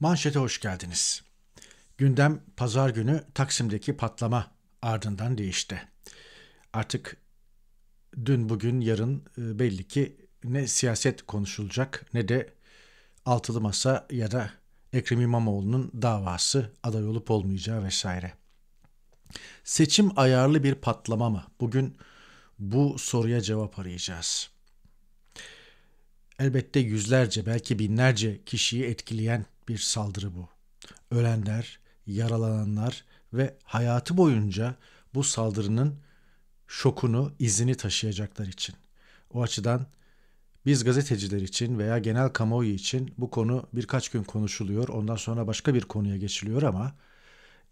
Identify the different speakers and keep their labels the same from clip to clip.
Speaker 1: Manşete hoş geldiniz. Gündem pazar günü Taksim'deki patlama ardından değişti. Artık dün bugün yarın e, belli ki ne siyaset konuşulacak ne de altılı masa ya da Ekrem İmamoğlu'nun davası aday olup olmayacağı vesaire. Seçim ayarlı bir patlama mı? Bugün bu soruya cevap arayacağız. Elbette yüzlerce belki binlerce kişiyi etkileyen bir saldırı bu. Ölenler, yaralananlar ve hayatı boyunca bu saldırının şokunu, izini taşıyacaklar için. O açıdan biz gazeteciler için veya genel kamuoyu için bu konu birkaç gün konuşuluyor. Ondan sonra başka bir konuya geçiliyor ama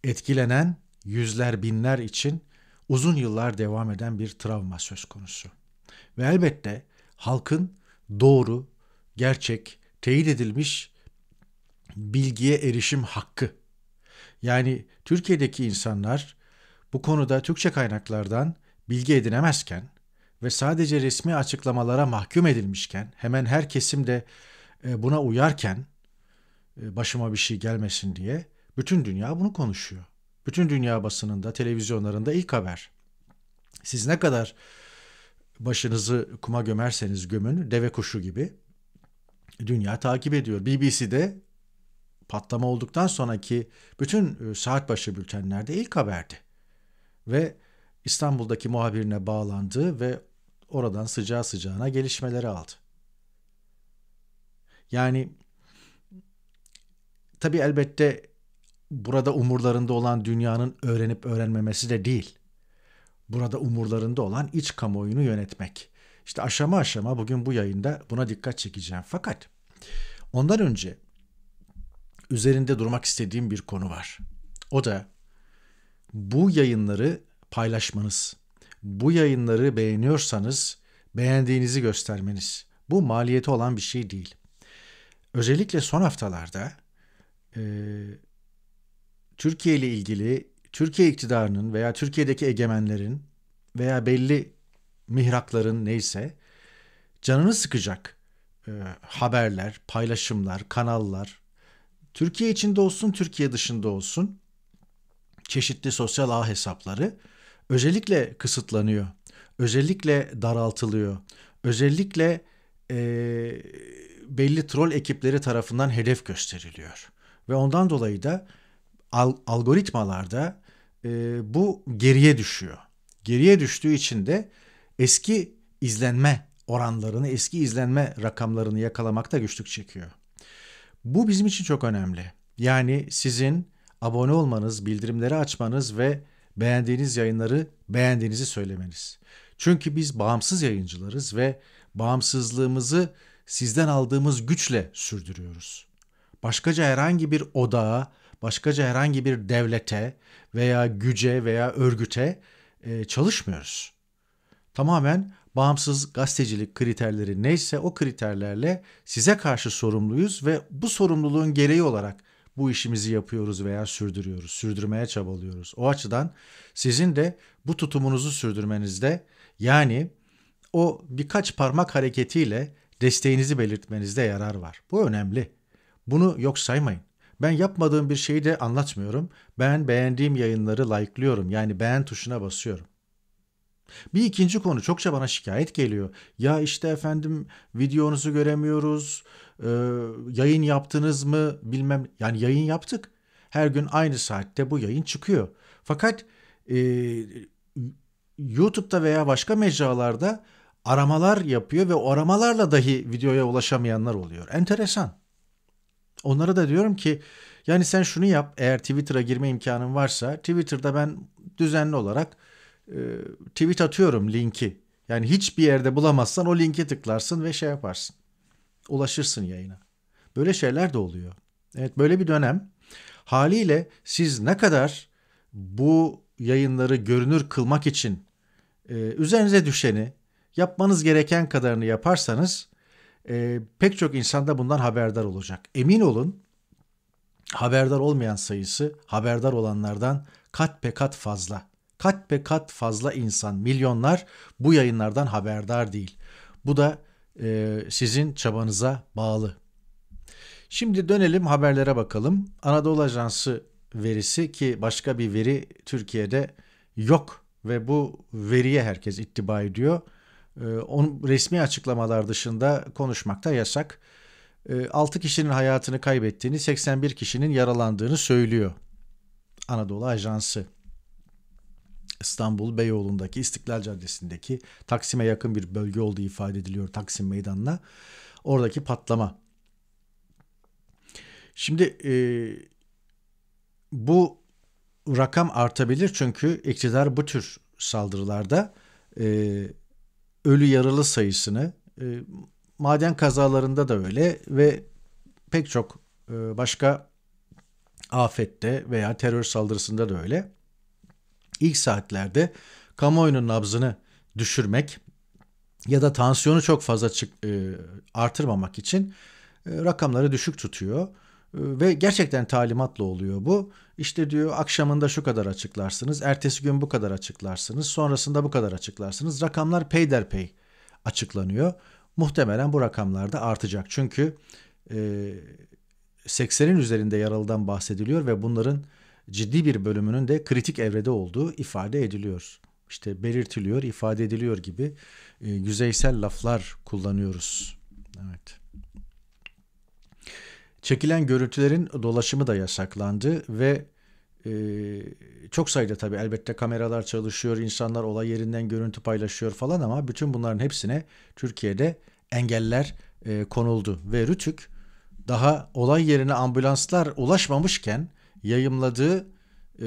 Speaker 1: etkilenen yüzler binler için uzun yıllar devam eden bir travma söz konusu. Ve elbette halkın doğru, gerçek, teyit edilmiş bilgiye erişim hakkı. Yani Türkiye'deki insanlar bu konuda Türkçe kaynaklardan bilgi edinemezken ve sadece resmi açıklamalara mahkum edilmişken, hemen her kesim de e, buna uyarken e, başıma bir şey gelmesin diye bütün dünya bunu konuşuyor. Bütün dünya basınında, televizyonlarında ilk haber. Siz ne kadar başınızı kuma gömerseniz gömün, deve kuşu gibi dünya takip ediyor. BBC'de patlama olduktan sonraki bütün e, saat başı bültenlerde ilk haberdi. Ve İstanbul'daki muhabirine bağlandı ve oradan sıcağı sıcağına gelişmeleri aldı. Yani tabii elbette burada umurlarında olan dünyanın öğrenip öğrenmemesi de değil. Burada umurlarında olan iç kamuoyunu yönetmek. İşte aşama aşama bugün bu yayında buna dikkat çekeceğim. Fakat ondan önce üzerinde durmak istediğim bir konu var. O da bu yayınları paylaşmanız. Bu yayınları beğeniyorsanız beğendiğinizi göstermeniz. Bu maliyeti olan bir şey değil. Özellikle son haftalarda e, Türkiye ile ilgili Türkiye iktidarının veya Türkiye'deki egemenlerin veya belli mihrakların neyse canını sıkacak e, haberler, paylaşımlar, kanallar, Türkiye içinde olsun, Türkiye dışında olsun çeşitli sosyal ağ hesapları özellikle kısıtlanıyor, özellikle daraltılıyor, özellikle e, belli troll ekipleri tarafından hedef gösteriliyor. Ve ondan dolayı da al, algoritmalarda e, bu geriye düşüyor. Geriye düştüğü için de eski izlenme oranlarını, eski izlenme rakamlarını yakalamakta güçlük çekiyor. Bu bizim için çok önemli. Yani sizin abone olmanız, bildirimleri açmanız ve beğendiğiniz yayınları beğendiğinizi söylemeniz. Çünkü biz bağımsız yayıncılarız ve bağımsızlığımızı sizden aldığımız güçle sürdürüyoruz. Başkaca herhangi bir odağa, başkaca herhangi bir devlete veya güce veya örgüte e, çalışmıyoruz. Tamamen bağımsız gazetecilik kriterleri neyse o kriterlerle size karşı sorumluyuz ve bu sorumluluğun gereği olarak bu işimizi yapıyoruz veya sürdürüyoruz, sürdürmeye çabalıyoruz. O açıdan sizin de bu tutumunuzu sürdürmenizde yani o birkaç parmak hareketiyle desteğinizi belirtmenizde yarar var. Bu önemli. Bunu yok saymayın. Ben yapmadığım bir şeyi de anlatmıyorum. Ben beğendiğim yayınları like'lıyorum. Yani beğen tuşuna basıyorum. Bir ikinci konu çokça bana şikayet geliyor. Ya işte efendim videonuzu göremiyoruz, e, yayın yaptınız mı bilmem. Yani yayın yaptık. Her gün aynı saatte bu yayın çıkıyor. Fakat e, YouTube'da veya başka mecralarda aramalar yapıyor ve o aramalarla dahi videoya ulaşamayanlar oluyor. Enteresan. Onlara da diyorum ki yani sen şunu yap eğer Twitter'a girme imkanın varsa Twitter'da ben düzenli olarak ee, tweet atıyorum linki. Yani hiçbir yerde bulamazsan o linke tıklarsın ve şey yaparsın. Ulaşırsın yayına. Böyle şeyler de oluyor. Evet böyle bir dönem. Haliyle siz ne kadar bu yayınları görünür kılmak için e, üzerinize düşeni yapmanız gereken kadarını yaparsanız e, pek çok insan da bundan haberdar olacak. Emin olun haberdar olmayan sayısı haberdar olanlardan kat pe kat fazla kat be kat fazla insan, milyonlar bu yayınlardan haberdar değil. Bu da e, sizin çabanıza bağlı. Şimdi dönelim haberlere bakalım. Anadolu Ajansı verisi ki başka bir veri Türkiye'de yok ve bu veriye herkes ittiba ediyor. E, onun resmi açıklamalar dışında konuşmakta yasak. 6 e, kişinin hayatını kaybettiğini, 81 kişinin yaralandığını söylüyor Anadolu Ajansı. İstanbul Beyoğlu'ndaki İstiklal Caddesi'ndeki Taksim'e yakın bir bölge olduğu ifade ediliyor Taksim Meydanı'na. Oradaki patlama. Şimdi e, bu rakam artabilir çünkü iktidar bu tür saldırılarda e, ölü yaralı sayısını e, maden kazalarında da öyle ve pek çok e, başka afette veya terör saldırısında da öyle ilk saatlerde kamuoyunun nabzını düşürmek ya da tansiyonu çok fazla çık, e, artırmamak için e, rakamları düşük tutuyor. E, ve gerçekten talimatla oluyor bu. İşte diyor akşamında şu kadar açıklarsınız, ertesi gün bu kadar açıklarsınız, sonrasında bu kadar açıklarsınız. Rakamlar peyderpey açıklanıyor. Muhtemelen bu rakamlar da artacak. Çünkü e, 80'in üzerinde yaralıdan bahsediliyor ve bunların ciddi bir bölümünün de kritik evrede olduğu ifade ediliyor. İşte belirtiliyor, ifade ediliyor gibi e, yüzeysel laflar kullanıyoruz. Evet. Çekilen görüntülerin dolaşımı da yasaklandı ve e, çok sayıda tabii elbette kameralar çalışıyor, insanlar olay yerinden görüntü paylaşıyor falan ama bütün bunların hepsine Türkiye'de engeller e, konuldu ve Rütük daha olay yerine ambulanslar ulaşmamışken yayımladığı e,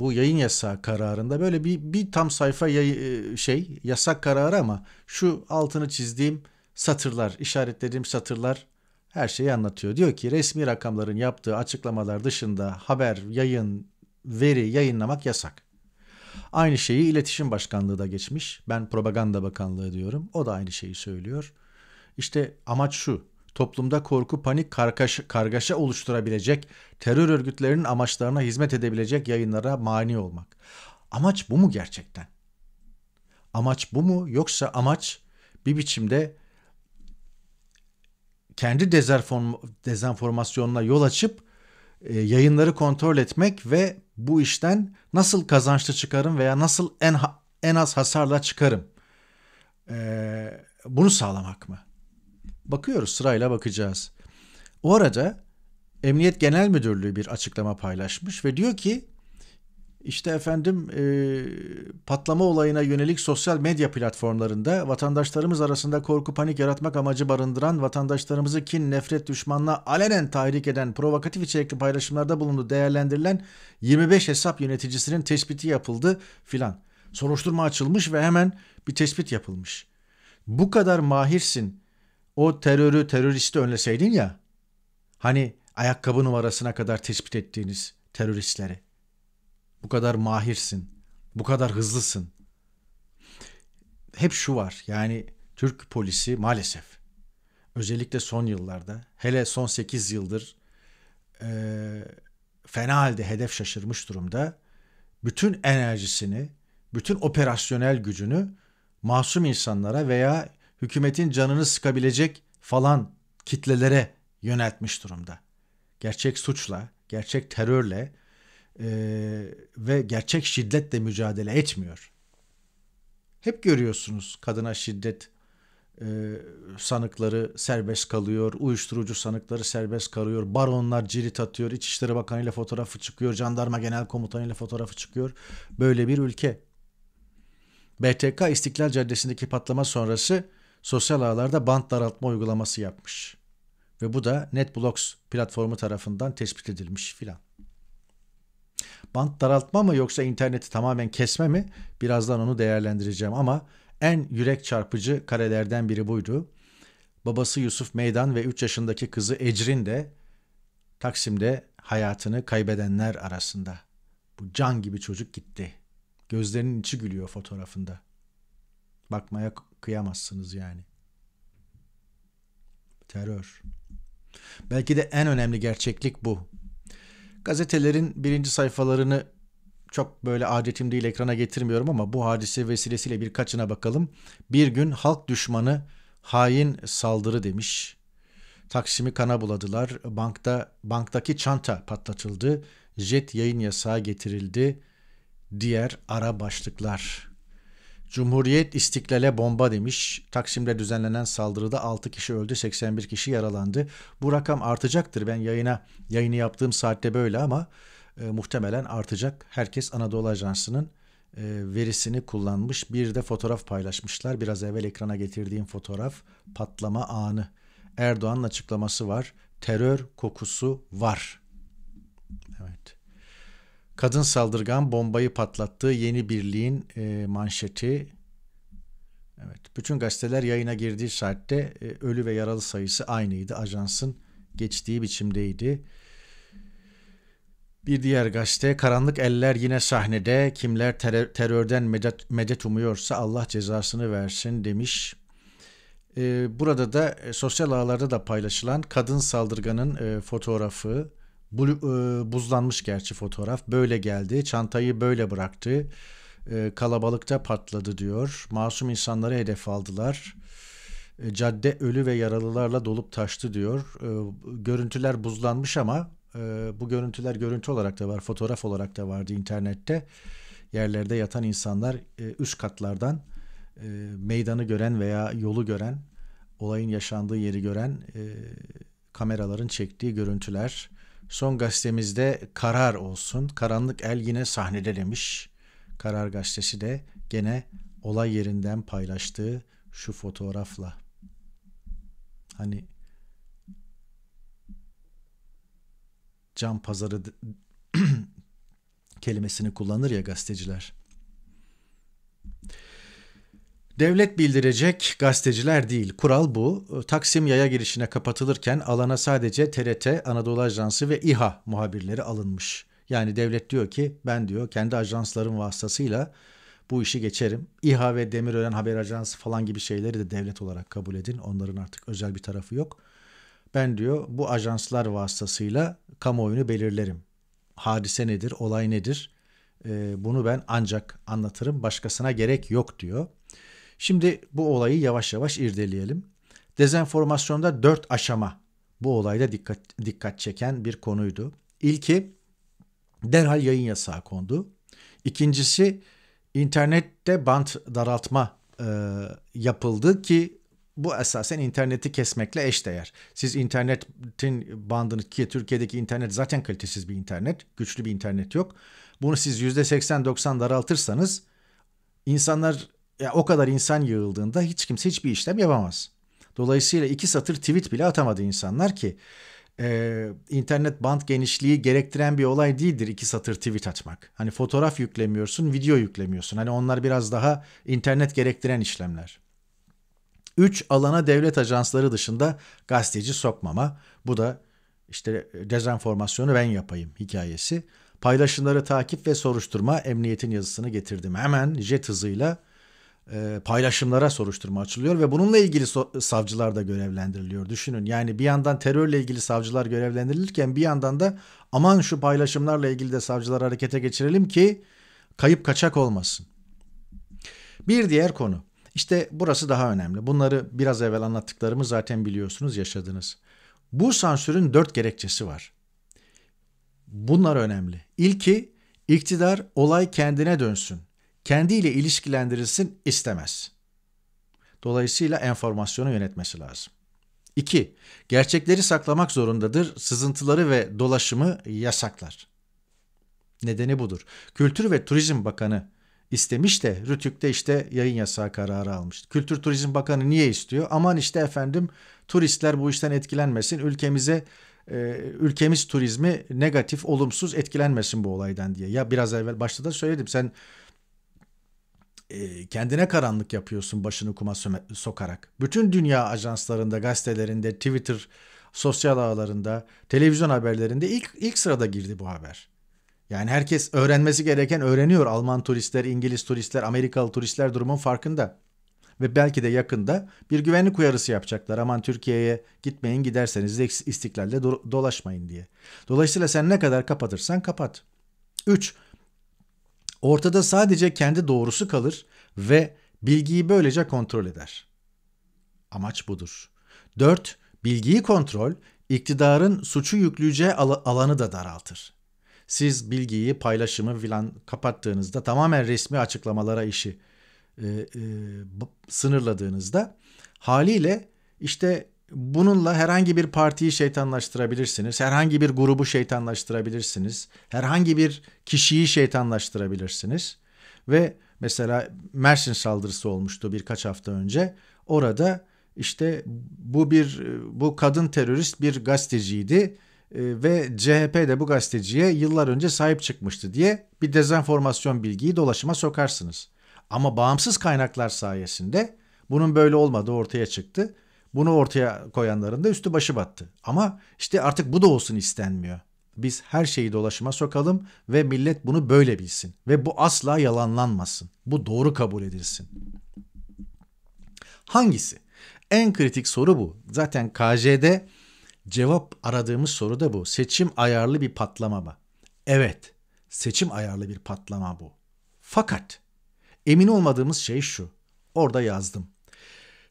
Speaker 1: bu yayın yasağı kararında böyle bir, bir tam sayfa yay, e, şey yasak kararı ama şu altını çizdiğim satırlar, işaretlediğim satırlar her şeyi anlatıyor. Diyor ki resmi rakamların yaptığı açıklamalar dışında haber, yayın, veri yayınlamak yasak. Aynı şeyi İletişim Başkanlığı da geçmiş. Ben Propaganda Bakanlığı diyorum. O da aynı şeyi söylüyor. İşte amaç şu toplumda korku, panik, kargaşa, kargaşa oluşturabilecek, terör örgütlerinin amaçlarına hizmet edebilecek yayınlara mani olmak. Amaç bu mu gerçekten? Amaç bu mu yoksa amaç bir biçimde kendi dezenformasyonuna yol açıp e, yayınları kontrol etmek ve bu işten nasıl kazançlı çıkarım veya nasıl en en az hasarla çıkarım e, bunu sağlamak mı? Bakıyoruz sırayla bakacağız. O arada Emniyet Genel Müdürlüğü bir açıklama paylaşmış ve diyor ki işte efendim e, patlama olayına yönelik sosyal medya platformlarında vatandaşlarımız arasında korku panik yaratmak amacı barındıran vatandaşlarımızı kin, nefret, düşmanlığa alenen tahrik eden provokatif içerikli paylaşımlarda bulunduğu değerlendirilen 25 hesap yöneticisinin tespiti yapıldı filan. Soruşturma açılmış ve hemen bir tespit yapılmış. Bu kadar mahirsin o terörü teröristi önleseydin ya. Hani ayakkabı numarasına kadar tespit ettiğiniz teröristleri. Bu kadar mahirsin. Bu kadar hızlısın. Hep şu var. Yani Türk polisi maalesef özellikle son yıllarda hele son 8 yıldır e, fena halde hedef şaşırmış durumda. Bütün enerjisini, bütün operasyonel gücünü masum insanlara veya hükümetin canını sıkabilecek falan kitlelere yöneltmiş durumda. Gerçek suçla, gerçek terörle e, ve gerçek şiddetle mücadele etmiyor. Hep görüyorsunuz kadına şiddet e, sanıkları serbest kalıyor, uyuşturucu sanıkları serbest kalıyor, baronlar cirit atıyor, İçişleri Bakanı ile fotoğrafı çıkıyor, jandarma genel komutanı ile fotoğrafı çıkıyor. Böyle bir ülke. BTK İstiklal Caddesi'ndeki patlama sonrası sosyal ağlarda band daraltma uygulaması yapmış. Ve bu da NetBlocks platformu tarafından tespit edilmiş filan. Band daraltma mı yoksa interneti tamamen kesme mi? Birazdan onu değerlendireceğim ama en yürek çarpıcı karelerden biri buydu. Babası Yusuf Meydan ve 3 yaşındaki kızı Ecrin de Taksim'de hayatını kaybedenler arasında. Bu can gibi çocuk gitti. Gözlerinin içi gülüyor fotoğrafında. Bakmaya Kıyamazsınız yani. Terör. Belki de en önemli gerçeklik bu. Gazetelerin birinci sayfalarını çok böyle adetim değil ekrana getirmiyorum ama bu hadise vesilesiyle birkaçına bakalım. Bir gün halk düşmanı hain saldırı demiş. Taksim'i kana buladılar. Bankta banktaki çanta patlatıldı. Jet yayın yasağı getirildi. Diğer ara başlıklar. Cumhuriyet istiklale bomba demiş. Taksim'de düzenlenen saldırıda 6 kişi öldü, 81 kişi yaralandı. Bu rakam artacaktır. Ben yayına yayını yaptığım saatte böyle ama e, muhtemelen artacak. Herkes Anadolu Ajansı'nın e, verisini kullanmış. Bir de fotoğraf paylaşmışlar. Biraz evvel ekrana getirdiğim fotoğraf patlama anı. Erdoğan'ın açıklaması var. Terör kokusu var. Evet. Kadın saldırgan bombayı patlattığı yeni birliğin e, manşeti. Evet, bütün gazeteler yayına girdiği saatte e, ölü ve yaralı sayısı aynıydı. Ajansın geçtiği biçimdeydi. Bir diğer gazete karanlık eller yine sahnede kimler ter- terörden medet, medet umuyorsa Allah cezasını versin demiş. Ee, burada da e, sosyal ağlarda da paylaşılan kadın saldırganın e, fotoğrafı bu, e, buzlanmış gerçi fotoğraf. Böyle geldi. Çantayı böyle bıraktı. E, kalabalıkta patladı diyor. Masum insanları hedef aldılar. E, cadde ölü ve yaralılarla dolup taştı diyor. E, görüntüler buzlanmış ama e, bu görüntüler görüntü olarak da var. Fotoğraf olarak da vardı internette. Yerlerde yatan insanlar e, üst katlardan e, meydanı gören veya yolu gören, olayın yaşandığı yeri gören e, kameraların çektiği görüntüler. Son gazetemizde karar olsun. Karanlık el yine sahnede demiş. Karar gazetesi de gene olay yerinden paylaştığı şu fotoğrafla. Hani can pazarı kelimesini kullanır ya gazeteciler. Devlet bildirecek gazeteciler değil. Kural bu. Taksim yaya girişine kapatılırken alana sadece TRT, Anadolu Ajansı ve İHA muhabirleri alınmış. Yani devlet diyor ki ben diyor kendi ajansların vasıtasıyla bu işi geçerim. İHA ve Demirören Haber Ajansı falan gibi şeyleri de devlet olarak kabul edin. Onların artık özel bir tarafı yok. Ben diyor bu ajanslar vasıtasıyla kamuoyunu belirlerim. Hadise nedir, olay nedir? Ee, bunu ben ancak anlatırım. Başkasına gerek yok diyor. Şimdi bu olayı yavaş yavaş irdeleyelim. Dezenformasyonda dört aşama bu olayda dikkat, dikkat çeken bir konuydu. İlki derhal yayın yasağı kondu. İkincisi internette bant daraltma e, yapıldı ki bu esasen interneti kesmekle eşdeğer. Siz internetin bandını ki Türkiye'deki internet zaten kalitesiz bir internet, güçlü bir internet yok. Bunu siz %80-90 daraltırsanız insanlar ya o kadar insan yığıldığında hiç kimse hiçbir işlem yapamaz. Dolayısıyla iki satır tweet bile atamadı insanlar ki e, internet band genişliği gerektiren bir olay değildir iki satır tweet atmak. Hani fotoğraf yüklemiyorsun, video yüklemiyorsun. Hani onlar biraz daha internet gerektiren işlemler. 3. Alana devlet ajansları dışında gazeteci sokmama. Bu da işte dezenformasyonu ben yapayım hikayesi. Paylaşımları takip ve soruşturma emniyetin yazısını getirdim. Hemen jet hızıyla e, paylaşımlara soruşturma açılıyor ve bununla ilgili so- savcılar da görevlendiriliyor. Düşünün yani bir yandan terörle ilgili savcılar görevlendirilirken bir yandan da aman şu paylaşımlarla ilgili de savcılar harekete geçirelim ki kayıp kaçak olmasın. Bir diğer konu. işte burası daha önemli. Bunları biraz evvel anlattıklarımı zaten biliyorsunuz, yaşadınız. Bu sansürün dört gerekçesi var. Bunlar önemli. İlki iktidar olay kendine dönsün kendiyle ilişkilendirilsin istemez. Dolayısıyla enformasyonu yönetmesi lazım. 2. Gerçekleri saklamak zorundadır, sızıntıları ve dolaşımı yasaklar. Nedeni budur. Kültür ve Turizm Bakanı istemiş de Rütük'te işte yayın yasağı kararı almış. Kültür Turizm Bakanı niye istiyor? Aman işte efendim turistler bu işten etkilenmesin, ülkemize e, ülkemiz turizmi negatif, olumsuz etkilenmesin bu olaydan diye. Ya biraz evvel başta da söyledim. Sen e, kendine karanlık yapıyorsun başını kuma sokarak. Bütün dünya ajanslarında, gazetelerinde, Twitter, sosyal ağlarında, televizyon haberlerinde ilk ilk sırada girdi bu haber. Yani herkes öğrenmesi gereken öğreniyor. Alman turistler, İngiliz turistler, Amerikalı turistler durumun farkında. Ve belki de yakında bir güvenlik uyarısı yapacaklar. Aman Türkiye'ye gitmeyin giderseniz de istiklalde do- dolaşmayın diye. Dolayısıyla sen ne kadar kapatırsan kapat. 3. Ortada sadece kendi doğrusu kalır ve bilgiyi böylece kontrol eder. Amaç budur. 4. Bilgiyi kontrol, iktidarın suçu yükleyeceği al- alanı da daraltır. Siz bilgiyi, paylaşımı filan kapattığınızda tamamen resmi açıklamalara işi e, e, sınırladığınızda haliyle işte Bununla herhangi bir partiyi şeytanlaştırabilirsiniz, herhangi bir grubu şeytanlaştırabilirsiniz, herhangi bir kişiyi şeytanlaştırabilirsiniz. Ve mesela Mersin saldırısı olmuştu birkaç hafta önce. Orada işte bu bir bu kadın terörist bir gazeteciydi e, ve CHP de bu gazeteciye yıllar önce sahip çıkmıştı diye bir dezenformasyon bilgiyi dolaşıma sokarsınız. Ama bağımsız kaynaklar sayesinde bunun böyle olmadığı ortaya çıktı bunu ortaya koyanların da üstü başı battı. Ama işte artık bu da olsun istenmiyor. Biz her şeyi dolaşıma sokalım ve millet bunu böyle bilsin ve bu asla yalanlanmasın. Bu doğru kabul edilsin. Hangisi? En kritik soru bu. Zaten KJ'de cevap aradığımız soru da bu. Seçim ayarlı bir patlama mı? Evet, seçim ayarlı bir patlama bu. Fakat emin olmadığımız şey şu. Orada yazdım.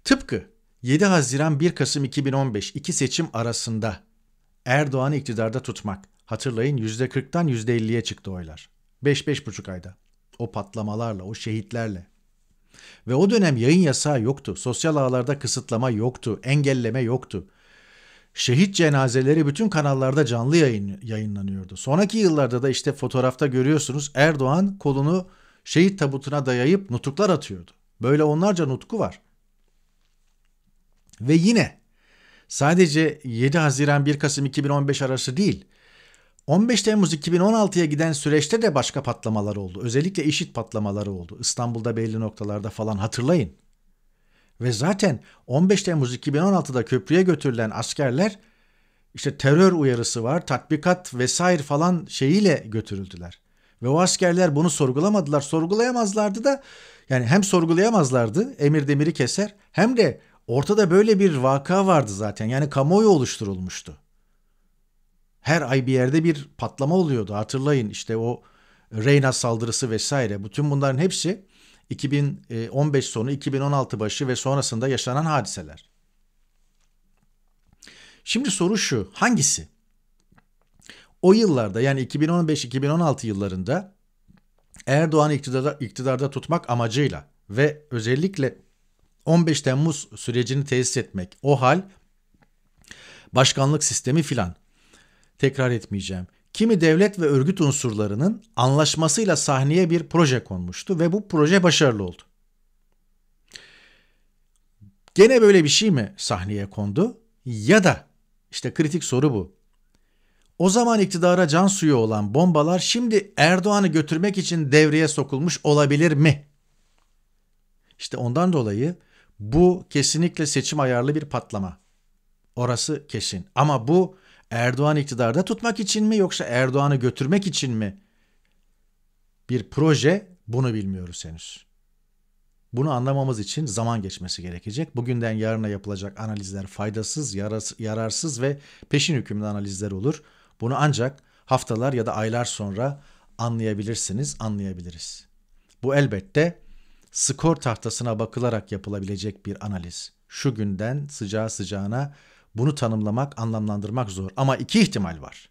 Speaker 1: Tıpkı 7 Haziran 1 Kasım 2015 iki seçim arasında Erdoğan iktidarda tutmak. Hatırlayın %40'tan %50'ye çıktı oylar. 5-5,5 ayda. O patlamalarla, o şehitlerle. Ve o dönem yayın yasağı yoktu. Sosyal ağlarda kısıtlama yoktu. Engelleme yoktu. Şehit cenazeleri bütün kanallarda canlı yayın, yayınlanıyordu. Sonraki yıllarda da işte fotoğrafta görüyorsunuz Erdoğan kolunu şehit tabutuna dayayıp nutuklar atıyordu. Böyle onlarca nutku var. Ve yine sadece 7 Haziran 1 Kasım 2015 arası değil, 15 Temmuz 2016'ya giden süreçte de başka patlamalar oldu. Özellikle işit patlamaları oldu. İstanbul'da belli noktalarda falan hatırlayın. Ve zaten 15 Temmuz 2016'da köprüye götürülen askerler işte terör uyarısı var, tatbikat vesaire falan şeyiyle götürüldüler. Ve o askerler bunu sorgulamadılar. Sorgulayamazlardı da yani hem sorgulayamazlardı emir demiri keser hem de Ortada böyle bir vaka vardı zaten. Yani kamuoyu oluşturulmuştu. Her ay bir yerde bir patlama oluyordu. Hatırlayın işte o Reyna saldırısı vesaire. Bütün bunların hepsi 2015 e, sonu, 2016 başı ve sonrasında yaşanan hadiseler. Şimdi soru şu, hangisi? O yıllarda yani 2015-2016 yıllarında Erdoğan iktidarda, iktidarda tutmak amacıyla ve özellikle 15 Temmuz sürecini tesis etmek, o hal, başkanlık sistemi filan. Tekrar etmeyeceğim. Kimi devlet ve örgüt unsurlarının anlaşmasıyla sahneye bir proje konmuştu ve bu proje başarılı oldu. Gene böyle bir şey mi sahneye kondu? Ya da işte kritik soru bu. O zaman iktidara can suyu olan bombalar şimdi Erdoğan'ı götürmek için devreye sokulmuş olabilir mi? İşte ondan dolayı bu kesinlikle seçim ayarlı bir patlama. Orası kesin. Ama bu Erdoğan iktidarda tutmak için mi yoksa Erdoğan'ı götürmek için mi? Bir proje bunu bilmiyoruz henüz. Bunu anlamamız için zaman geçmesi gerekecek. Bugünden yarına yapılacak analizler faydasız, yararsız ve peşin hükümlü analizler olur. Bunu ancak haftalar ya da aylar sonra anlayabilirsiniz, anlayabiliriz. Bu elbette skor tahtasına bakılarak yapılabilecek bir analiz. Şu günden sıcağı sıcağına bunu tanımlamak, anlamlandırmak zor. Ama iki ihtimal var.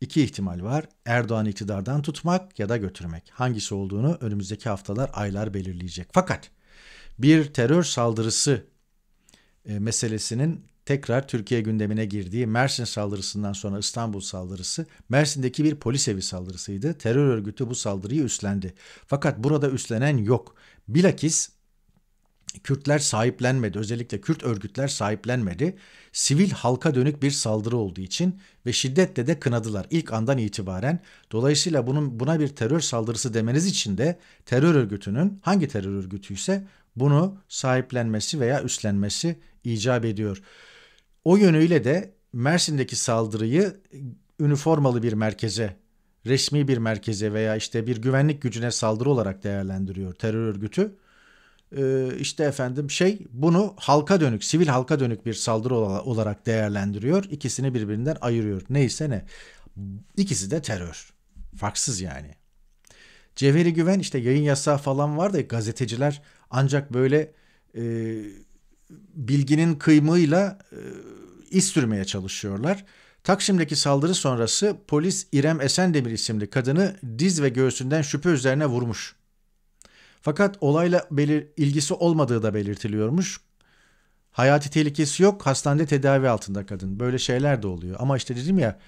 Speaker 1: İki ihtimal var. Erdoğan iktidardan tutmak ya da götürmek. Hangisi olduğunu önümüzdeki haftalar, aylar belirleyecek. Fakat bir terör saldırısı e, meselesinin tekrar Türkiye gündemine girdiği Mersin saldırısından sonra İstanbul saldırısı, Mersin'deki bir polis evi saldırısıydı. Terör örgütü bu saldırıyı üstlendi. Fakat burada üstlenen yok. Bilakis Kürtler sahiplenmedi. Özellikle Kürt örgütler sahiplenmedi. Sivil halka dönük bir saldırı olduğu için ve şiddetle de kınadılar ilk andan itibaren. Dolayısıyla bunun buna bir terör saldırısı demeniz için de terör örgütünün hangi terör örgütüyse bunu sahiplenmesi veya üstlenmesi icap ediyor. O yönüyle de Mersin'deki saldırıyı üniformalı bir merkeze, resmi bir merkeze veya işte bir güvenlik gücüne saldırı olarak değerlendiriyor terör örgütü. Ee, işte efendim şey bunu halka dönük, sivil halka dönük bir saldırı olarak değerlendiriyor. İkisini birbirinden ayırıyor. Neyse ne. İkisi de terör. Farksız yani. Cevheri Güven işte yayın yasağı falan var da gazeteciler ancak böyle e, bilginin kıymığıyla e, iz sürmeye çalışıyorlar. Taksim'deki saldırı sonrası polis İrem Esendemir isimli kadını diz ve göğsünden şüphe üzerine vurmuş. Fakat olayla belir ilgisi olmadığı da belirtiliyormuş. Hayati tehlikesi yok, hastanede tedavi altında kadın. Böyle şeyler de oluyor. Ama işte dedim ya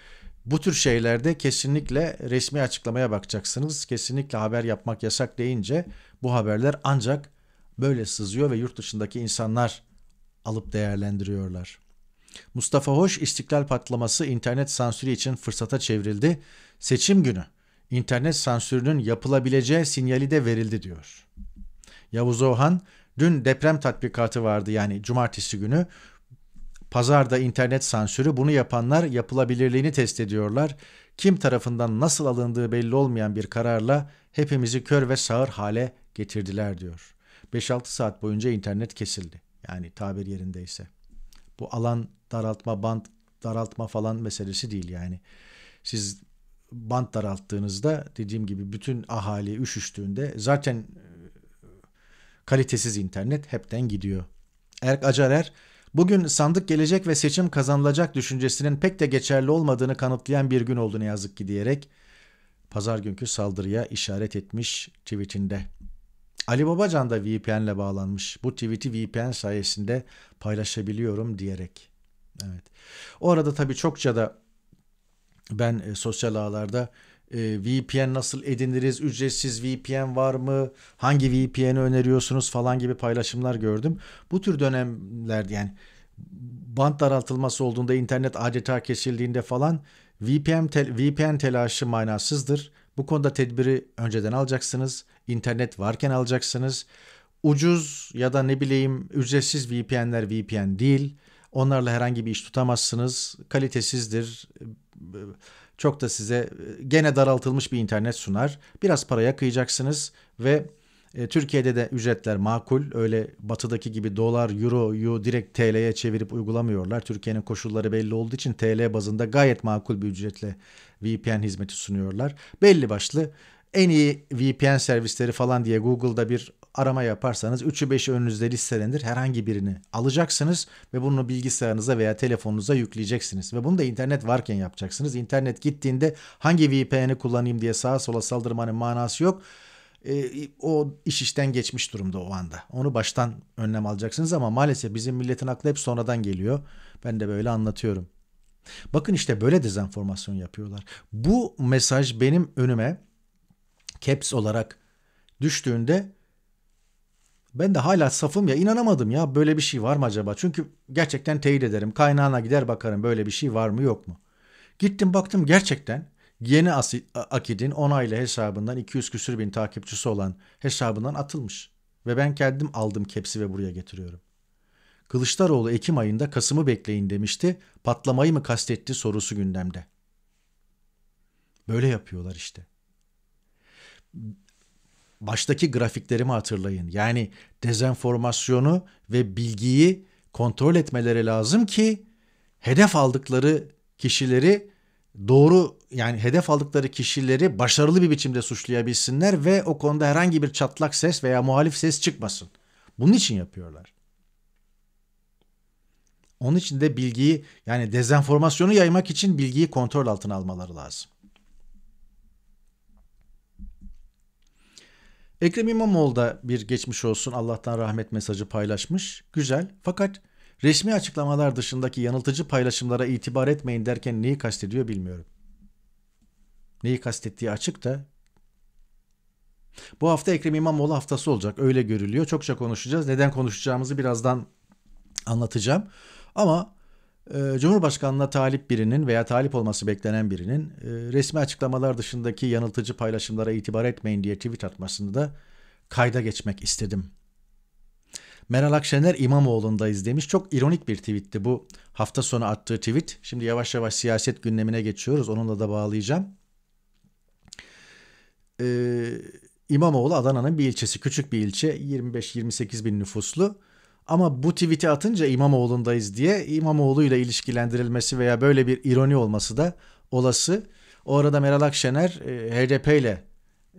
Speaker 1: bu tür şeylerde kesinlikle resmi açıklamaya bakacaksınız. Kesinlikle haber yapmak yasak deyince bu haberler ancak böyle sızıyor ve yurt dışındaki insanlar alıp değerlendiriyorlar. Mustafa Hoş istiklal patlaması internet sansürü için fırsata çevrildi. Seçim günü internet sansürünün yapılabileceği sinyali de verildi diyor. Yavuz Ohan dün deprem tatbikatı vardı yani cumartesi günü. Pazarda internet sansürü bunu yapanlar yapılabilirliğini test ediyorlar. Kim tarafından nasıl alındığı belli olmayan bir kararla hepimizi kör ve sağır hale getirdiler diyor. 5-6 saat boyunca internet kesildi. Yani tabir yerindeyse. Bu alan daraltma, bant daraltma falan meselesi değil yani. Siz bant daralttığınızda dediğim gibi bütün ahali üşüştüğünde zaten e, kalitesiz internet hepten gidiyor. Erk Acarer Bugün sandık gelecek ve seçim kazanılacak düşüncesinin pek de geçerli olmadığını kanıtlayan bir gün oldu ne yazık ki diyerek pazar günkü saldırıya işaret etmiş tweetinde. Ali Babacan da VPN ile bağlanmış. Bu tweet'i VPN sayesinde paylaşabiliyorum diyerek. Evet. O arada tabii çokça da ben e, sosyal ağlarda e, VPN nasıl ediniriz, ücretsiz VPN var mı, hangi VPN'i öneriyorsunuz falan gibi paylaşımlar gördüm. Bu tür dönemlerde yani bant daraltılması olduğunda, internet adeta kesildiğinde falan VPN, tel, VPN telaşı manasızdır. Bu konuda tedbiri önceden alacaksınız. İnternet varken alacaksınız. Ucuz ya da ne bileyim ücretsiz VPN'ler VPN değil. Onlarla herhangi bir iş tutamazsınız. Kalitesizdir. Çok da size gene daraltılmış bir internet sunar. Biraz paraya kıyacaksınız ve e, Türkiye'de de ücretler makul. Öyle batıdaki gibi dolar, euroyu direkt TL'ye çevirip uygulamıyorlar. Türkiye'nin koşulları belli olduğu için TL bazında gayet makul bir ücretle VPN hizmeti sunuyorlar. Belli başlı en iyi VPN servisleri falan diye Google'da bir arama yaparsanız 3'ü 5'i önünüzde listelenir. Herhangi birini alacaksınız ve bunu bilgisayarınıza veya telefonunuza yükleyeceksiniz. Ve bunu da internet varken yapacaksınız. İnternet gittiğinde hangi VPN'i kullanayım diye sağa sola saldırmanın manası yok e, o iş işten geçmiş durumda o anda. Onu baştan önlem alacaksınız ama maalesef bizim milletin aklı hep sonradan geliyor. Ben de böyle anlatıyorum. Bakın işte böyle dezenformasyon yapıyorlar. Bu mesaj benim önüme caps olarak düştüğünde ben de hala safım ya inanamadım ya böyle bir şey var mı acaba? Çünkü gerçekten teyit ederim. Kaynağına gider bakarım böyle bir şey var mı yok mu? Gittim baktım gerçekten Yeni Akid'in onaylı hesabından 200 küsür bin takipçisi olan hesabından atılmış. Ve ben kendim aldım kepsi ve buraya getiriyorum. Kılıçdaroğlu Ekim ayında Kasım'ı bekleyin demişti. Patlamayı mı kastetti sorusu gündemde. Böyle yapıyorlar işte. Baştaki grafiklerimi hatırlayın. Yani dezenformasyonu ve bilgiyi kontrol etmeleri lazım ki hedef aldıkları kişileri doğru yani hedef aldıkları kişileri başarılı bir biçimde suçlayabilsinler ve o konuda herhangi bir çatlak ses veya muhalif ses çıkmasın. Bunun için yapıyorlar. Onun için de bilgiyi yani dezenformasyonu yaymak için bilgiyi kontrol altına almaları lazım. Ekrem İmamoğlu da bir geçmiş olsun Allah'tan rahmet mesajı paylaşmış. Güzel. Fakat Resmi açıklamalar dışındaki yanıltıcı paylaşımlara itibar etmeyin derken neyi kastediyor bilmiyorum. Neyi kastettiği açık da bu hafta Ekrem İmamoğlu haftası olacak. Öyle görülüyor. Çokça konuşacağız. Neden konuşacağımızı birazdan anlatacağım. Ama e, Cumhurbaşkanı'na talip birinin veya talip olması beklenen birinin e, resmi açıklamalar dışındaki yanıltıcı paylaşımlara itibar etmeyin diye tweet atmasını da kayda geçmek istedim. Meral Akşener İmamoğlu'ndayız demiş. Çok ironik bir tweetti bu hafta sonu attığı tweet. Şimdi yavaş yavaş siyaset gündemine geçiyoruz. Onunla da bağlayacağım. Ee, İmamoğlu Adana'nın bir ilçesi. Küçük bir ilçe. 25-28 bin nüfuslu. Ama bu tweet'i atınca İmamoğlu'ndayız diye İmamoğlu ile ilişkilendirilmesi veya böyle bir ironi olması da olası. O arada Meral Akşener e, HDP ile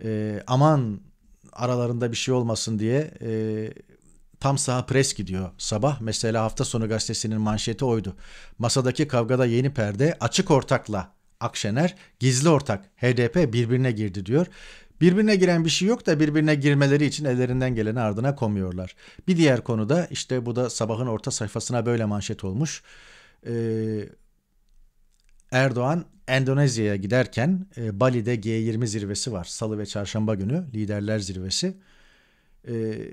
Speaker 1: e, aman aralarında bir şey olmasın diye e, Tam saha pres gidiyor. Sabah mesela hafta sonu gazetesinin manşeti oydu. Masadaki kavgada yeni perde açık ortakla Akşener gizli ortak HDP birbirine girdi diyor. Birbirine giren bir şey yok da birbirine girmeleri için ellerinden geleni ardına komuyorlar. Bir diğer konuda işte bu da sabahın orta sayfasına böyle manşet olmuş. Ee, Erdoğan Endonezya'ya giderken e, Bali'de G20 zirvesi var. Salı ve çarşamba günü liderler zirvesi. Eee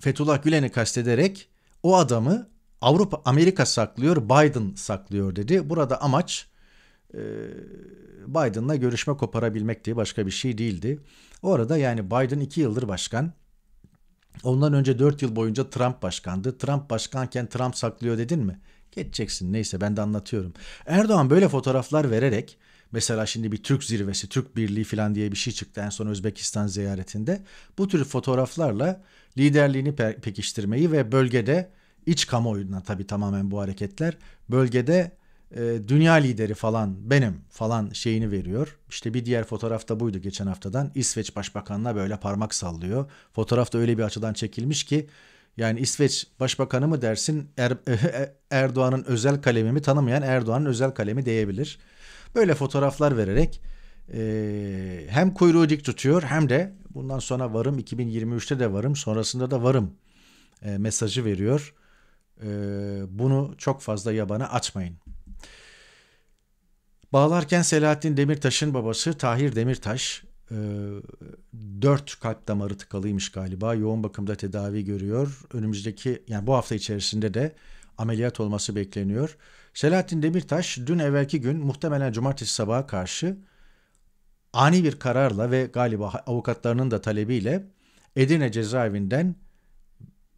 Speaker 1: Fethullah Gülen'i kastederek o adamı Avrupa Amerika saklıyor, Biden saklıyor dedi. Burada amaç e, Biden'la görüşme koparabilmek diye Başka bir şey değildi. O arada yani Biden iki yıldır başkan. Ondan önce dört yıl boyunca Trump başkandı. Trump başkanken Trump saklıyor dedin mi? Geçeceksin neyse ben de anlatıyorum. Erdoğan böyle fotoğraflar vererek Mesela şimdi bir Türk zirvesi, Türk birliği falan diye bir şey çıktı en son Özbekistan ziyaretinde. Bu tür fotoğraflarla liderliğini pe pekiştirmeyi ve bölgede iç kamuoyuna tabii tamamen bu hareketler bölgede e, dünya lideri falan benim falan şeyini veriyor. İşte bir diğer fotoğrafta buydu geçen haftadan. İsveç Başbakanına böyle parmak sallıyor. Fotoğrafta öyle bir açıdan çekilmiş ki yani İsveç Başbakanı mı dersin er, er- Erdoğan'ın özel kalemi mi tanımayan Erdoğan'ın özel kalemi diyebilir. Böyle fotoğraflar vererek e, hem kuyruğu dik tutuyor hem de bundan sonra varım 2023'te de varım sonrasında da varım e, mesajı veriyor. E, bunu çok fazla yabana açmayın. Bağlarken Selahattin Demirtaş'ın babası Tahir Demirtaş e, 4 kalp damarı tıkalıymış galiba. Yoğun bakımda tedavi görüyor. Önümüzdeki yani bu hafta içerisinde de ameliyat olması bekleniyor. Selahattin Demirtaş dün evvelki gün muhtemelen cumartesi sabaha karşı ani bir kararla ve galiba avukatlarının da talebiyle Edirne cezaevinden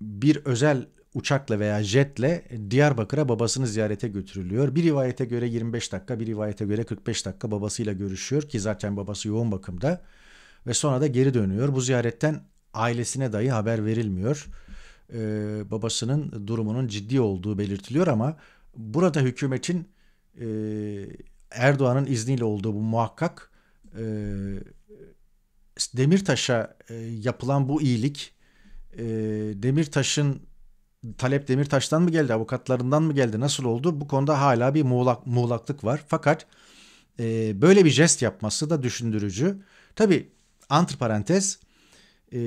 Speaker 1: bir özel uçakla veya jetle Diyarbakır'a babasını ziyarete götürülüyor. Bir rivayete göre 25 dakika, bir rivayete göre 45 dakika babasıyla görüşüyor ki zaten babası yoğun bakımda ve sonra da geri dönüyor. Bu ziyaretten ailesine dahi haber verilmiyor. Ee, babasının durumunun ciddi olduğu belirtiliyor ama burada hükümetin e, Erdoğan'ın izniyle olduğu bu muhakkak e, Demirtaş'a e, yapılan bu iyilik e, Demirtaş'ın talep Demirtaş'tan mı geldi avukatlarından mı geldi nasıl oldu bu konuda hala bir muğlak, muğlaklık var fakat e, böyle bir jest yapması da düşündürücü. Tabi antiparantez ee,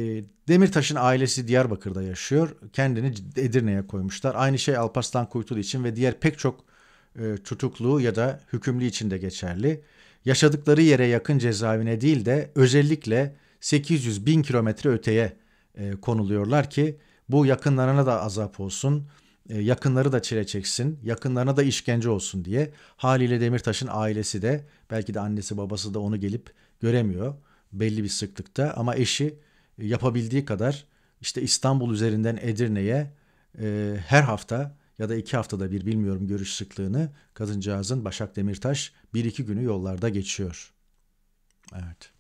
Speaker 1: Demirtaş'ın ailesi Diyarbakır'da yaşıyor. Kendini Edirne'ye koymuşlar. Aynı şey Alparslan Kuytulu için ve diğer pek çok e, tutuklu ya da hükümlü için de geçerli. Yaşadıkları yere yakın cezaevine değil de özellikle 800 bin kilometre öteye e, konuluyorlar ki bu yakınlarına da azap olsun, e, yakınları da çile çeksin, yakınlarına da işkence olsun diye haliyle Demirtaş'ın ailesi de belki de annesi babası da onu gelip göremiyor belli bir sıklıkta ama eşi yapabildiği kadar işte İstanbul üzerinden Edirne'ye e, her hafta ya da iki haftada bir bilmiyorum görüş sıklığını kadıncağızın Başak Demirtaş bir iki günü yollarda geçiyor. Evet.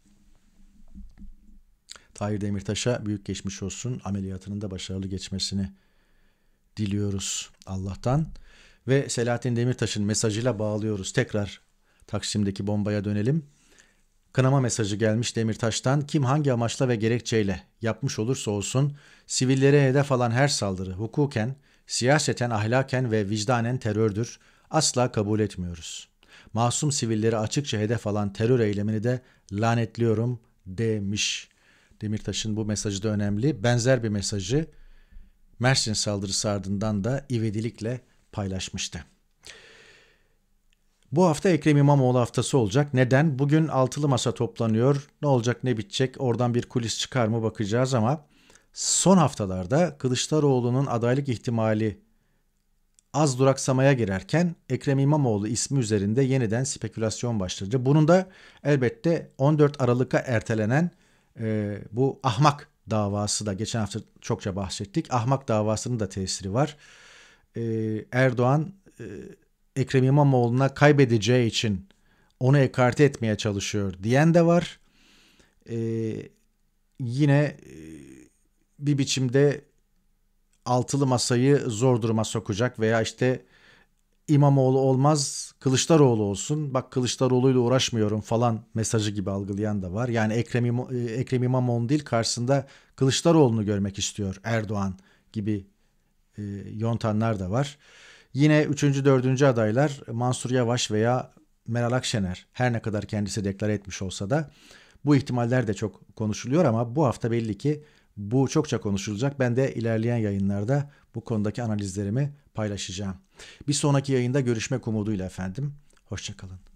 Speaker 1: Tahir Demirtaş'a büyük geçmiş olsun. Ameliyatının da başarılı geçmesini diliyoruz Allah'tan. Ve Selahattin Demirtaş'ın mesajıyla bağlıyoruz. Tekrar Taksim'deki bombaya dönelim. Kınama mesajı gelmiş Demirtaş'tan kim hangi amaçla ve gerekçeyle yapmış olursa olsun sivillere hedef alan her saldırı hukuken, siyaseten, ahlaken ve vicdanen terördür. Asla kabul etmiyoruz. Masum sivilleri açıkça hedef alan terör eylemini de lanetliyorum demiş. Demirtaş'ın bu mesajı da önemli. Benzer bir mesajı Mersin saldırısı ardından da ivedilikle paylaşmıştı. Bu hafta Ekrem İmamoğlu haftası olacak. Neden? Bugün altılı masa toplanıyor. Ne olacak ne bitecek oradan bir kulis çıkar mı bakacağız ama son haftalarda Kılıçdaroğlu'nun adaylık ihtimali az duraksamaya girerken Ekrem İmamoğlu ismi üzerinde yeniden spekülasyon başladı. Bunun da elbette 14 Aralık'a ertelenen e, bu ahmak davası da geçen hafta çokça bahsettik. Ahmak davasının da tesiri var. E, Erdoğan e, Ekrem İmamoğlu'na kaybedeceği için onu ekarte etmeye çalışıyor diyen de var. Ee, yine e, bir biçimde altılı masayı zor duruma sokacak veya işte İmamoğlu olmaz Kılıçdaroğlu olsun bak Kılıçdaroğlu'yla uğraşmıyorum falan mesajı gibi algılayan da var. Yani Ekrem, İmo e, Ekrem İmamoğlu değil karşısında Kılıçdaroğlu'nu görmek istiyor Erdoğan gibi e, yontanlar da var. Yine 3. 4. adaylar Mansur Yavaş veya Meral Akşener her ne kadar kendisi deklar etmiş olsa da bu ihtimaller de çok konuşuluyor ama bu hafta belli ki bu çokça konuşulacak. Ben de ilerleyen yayınlarda bu konudaki analizlerimi paylaşacağım. Bir sonraki yayında görüşmek umuduyla efendim. Hoşçakalın.